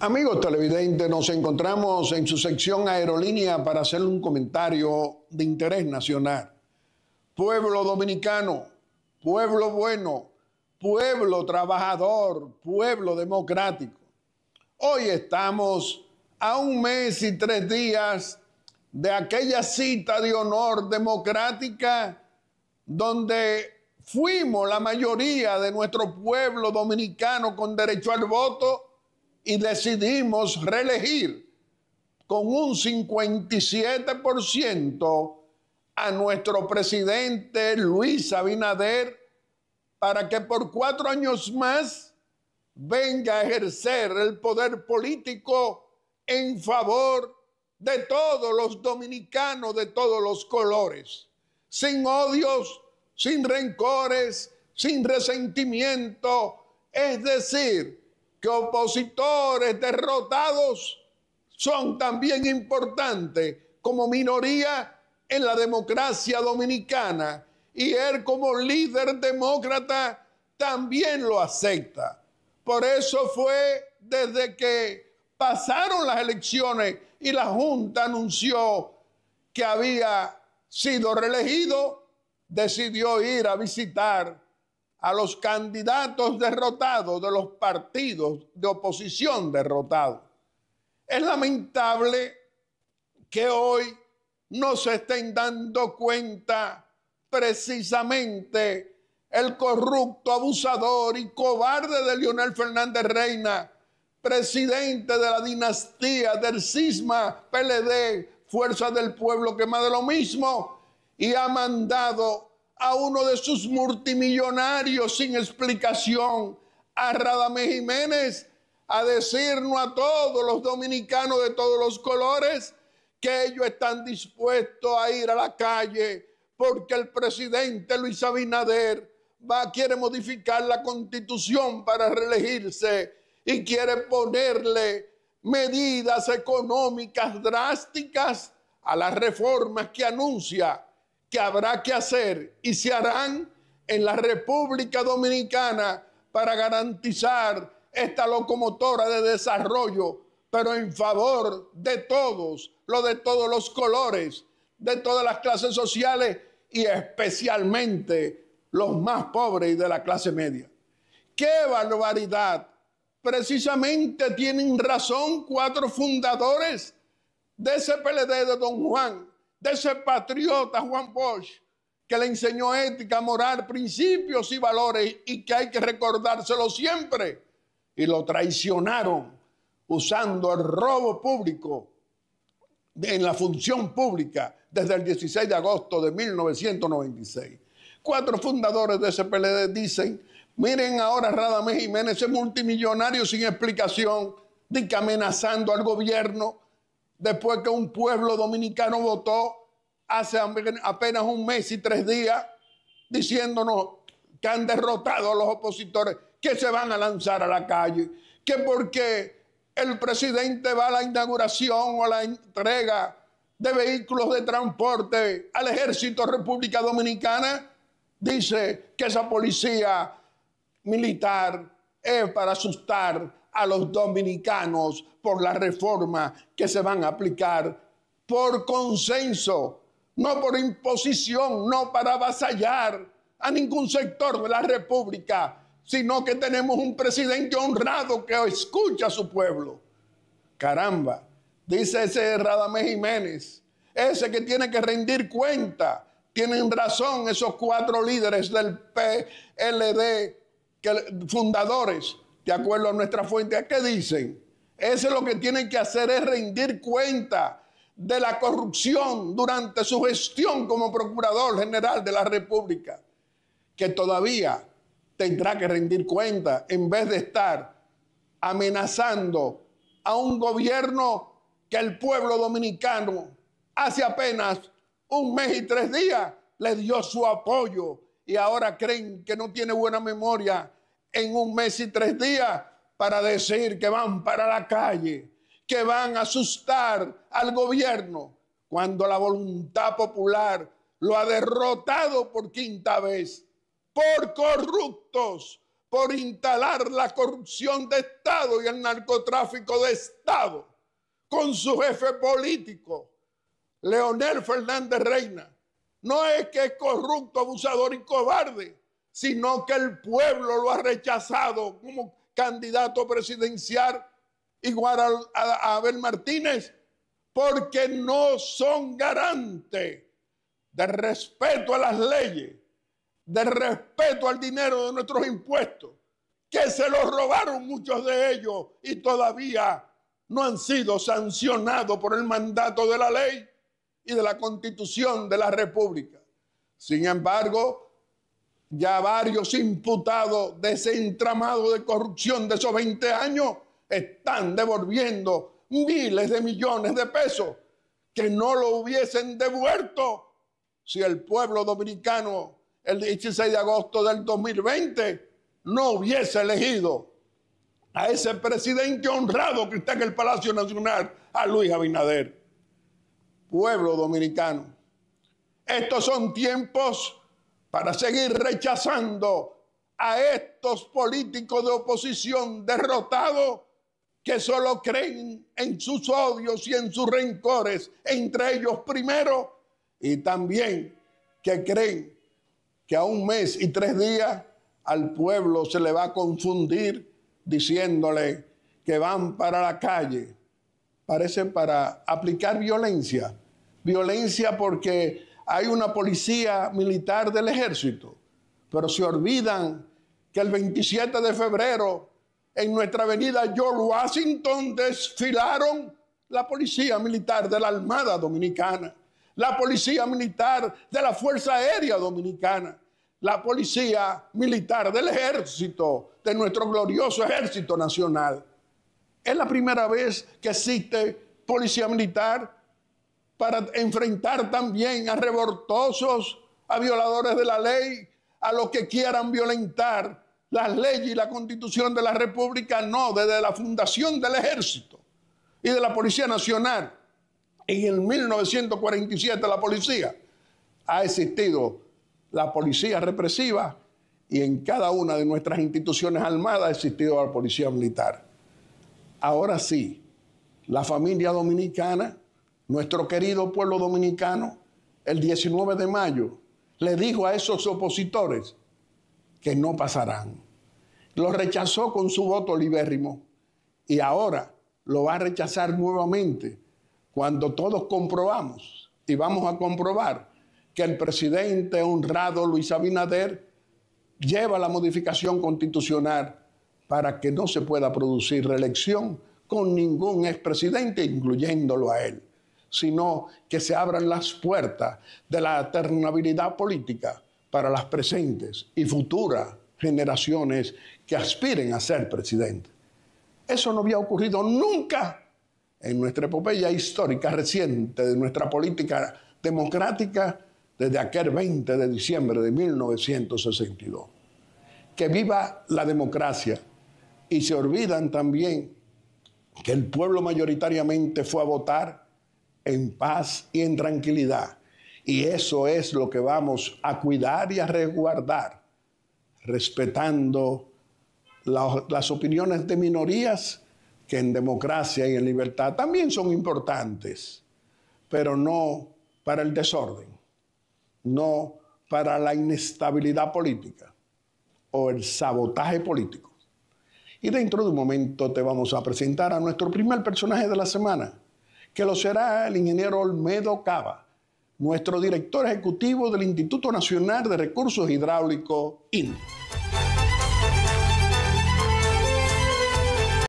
Amigos televidentes, nos encontramos en su sección Aerolínea para hacerle un comentario de interés nacional. Pueblo dominicano, pueblo bueno, pueblo trabajador, pueblo democrático. Hoy estamos a un mes y tres días de aquella cita de honor democrática donde fuimos la mayoría de nuestro pueblo dominicano con derecho al voto y decidimos reelegir con un 57% a nuestro presidente Luis Abinader para que por cuatro años más venga a ejercer el poder político en favor de todos los dominicanos de todos los colores, sin odios, sin rencores, sin resentimiento, es decir, opositores derrotados son también importantes como minoría en la democracia dominicana y él como líder demócrata también lo acepta. Por eso fue desde que pasaron las elecciones y la Junta anunció que había sido reelegido, decidió ir a visitar a los candidatos derrotados de los partidos de oposición derrotados. Es lamentable que hoy no se estén dando cuenta precisamente el corrupto, abusador y cobarde de Leonel Fernández Reina, presidente de la dinastía del cisma PLD, Fuerza del Pueblo, que más de lo mismo, y ha mandado a uno de sus multimillonarios sin explicación, a Radamés Jiménez, a decirnos a todos los dominicanos de todos los colores que ellos están dispuestos a ir a la calle porque el presidente Luis Abinader va, quiere modificar la constitución para reelegirse y quiere ponerle medidas económicas drásticas a las reformas que anuncia que habrá que hacer y se harán en la República Dominicana para garantizar esta locomotora de desarrollo, pero en favor de todos, lo de todos los colores, de todas las clases sociales y especialmente los más pobres y de la clase media. ¡Qué barbaridad! Precisamente tienen razón cuatro fundadores de ese PLD de Don Juan, ese patriota Juan Bosch que le enseñó ética, moral, principios y valores y que hay que recordárselo siempre. Y lo traicionaron usando el robo público en la función pública desde el 16 de agosto de 1996. Cuatro fundadores de ese PLD dicen, miren ahora Radamés Jiménez, ese multimillonario sin explicación, amenazando al gobierno, después que un pueblo dominicano votó hace apenas un mes y tres días diciéndonos que han derrotado a los opositores, que se van a lanzar a la calle, que porque el presidente va a la inauguración o a la entrega de vehículos de transporte al ejército República Dominicana, dice que esa policía militar es para asustar a los dominicanos por la reforma que se van a aplicar por consenso, no por imposición, no para avasallar a ningún sector de la República, sino que tenemos un presidente honrado que escucha a su pueblo. Caramba, dice ese Radamés Jiménez, ese que tiene que rendir cuenta. Tienen razón esos cuatro líderes del PLD, que, fundadores, de acuerdo a nuestra fuente. ¿Qué dicen? Eso es lo que tienen que hacer es rendir cuenta de la corrupción durante su gestión como Procurador General de la República, que todavía tendrá que rendir cuenta en vez de estar amenazando a un gobierno que el pueblo dominicano hace apenas un mes y tres días le dio su apoyo y ahora creen que no tiene buena memoria en un mes y tres días para decir que van para la calle, que van a asustar al gobierno, cuando la voluntad popular lo ha derrotado por quinta vez, por corruptos, por instalar la corrupción de Estado y el narcotráfico de Estado, con su jefe político, Leonel Fernández Reina. No es que es corrupto, abusador y cobarde sino que el pueblo lo ha rechazado como candidato presidencial, igual a, Abel Martínez, porque no son garantes de respeto a las leyes, de respeto al dinero de nuestros impuestos, que se los robaron muchos de ellos y todavía no han sido sancionados por el mandato de la ley y de la constitución de la República. Sin embargo, ya varios imputados de ese entramado de corrupción de esos 20 años están devolviendo miles de millones de pesos que no lo hubiesen devuelto si el pueblo dominicano el 16 de agosto del 2020 no hubiese elegido a ese presidente honrado que está en el Palacio Nacional, a Luis Abinader. Pueblo dominicano, estos son tiempos para seguir rechazando a estos políticos de oposición derrotados que solo creen en sus odios y en sus rencores, entre ellos primero, y también que creen que a un mes y tres días al pueblo se le va a confundir diciéndole que van para la calle. Parecen para aplicar violencia. Violencia porque hay una policía militar del ejército, pero se olvidan que el 27 de febrero en nuestra avenida George Washington desfilaron la policía militar de la Armada Dominicana, la policía militar de la Fuerza Aérea Dominicana, la policía militar del ejército, de nuestro glorioso ejército nacional. Es la primera vez que existe policía militar para enfrentar también a revoltosos, a violadores de la ley, a los que quieran violentar las leyes y la constitución de la República, no, desde la fundación del ejército y de la Policía Nacional. En el 1947 la policía ha existido la policía represiva y en cada una de nuestras instituciones armadas ha existido la policía militar. Ahora sí, la familia dominicana nuestro querido pueblo dominicano, el 19 de mayo, le dijo a esos opositores que no pasarán. Lo rechazó con su voto libérrimo y ahora lo va a rechazar nuevamente cuando todos comprobamos y vamos a comprobar que el presidente honrado Luis Abinader lleva la modificación constitucional para que no se pueda producir reelección con ningún expresidente, incluyéndolo a él sino que se abran las puertas de la ternabilidad política para las presentes y futuras generaciones que aspiren a ser presidente. Eso no había ocurrido nunca en nuestra epopeya histórica reciente de nuestra política democrática desde aquel 20 de diciembre de 1962. Que viva la democracia y se olvidan también que el pueblo mayoritariamente fue a votar en paz y en tranquilidad. Y eso es lo que vamos a cuidar y a resguardar, respetando las opiniones de minorías que en democracia y en libertad también son importantes, pero no para el desorden, no para la inestabilidad política o el sabotaje político. Y dentro de un momento te vamos a presentar a nuestro primer personaje de la semana, que lo será el ingeniero Olmedo Cava, nuestro director ejecutivo del Instituto Nacional de Recursos Hidráulicos, IN. E.